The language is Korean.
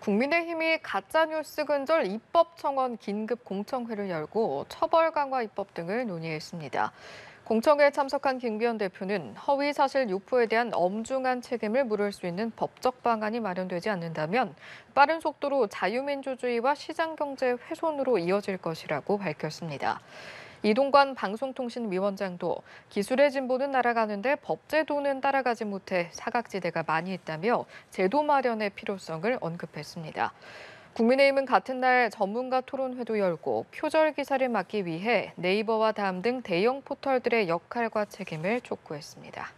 국민의힘이 가짜뉴스 근절 입법 청원 긴급 공청회를 열고 처벌 강화 입법 등을 논의했습니다. 공청회에 참석한 김기현 대표는 허위 사실 유포에 대한 엄중한 책임을 물을 수 있는 법적 방안이 마련되지 않는다면 빠른 속도로 자유민주주의와 시장경제 훼손으로 이어질 것이라고 밝혔습니다. 이동관 방송통신위원장도 기술의 진보는 날아가는데 법제도는 따라가지 못해 사각지대가 많이 있다며 제도 마련의 필요성을 언급했습니다. 국민의힘은 같은 날 전문가 토론회도 열고 표절 기사를 막기 위해 네이버와 다음 등 대형 포털들의 역할과 책임을 촉구했습니다.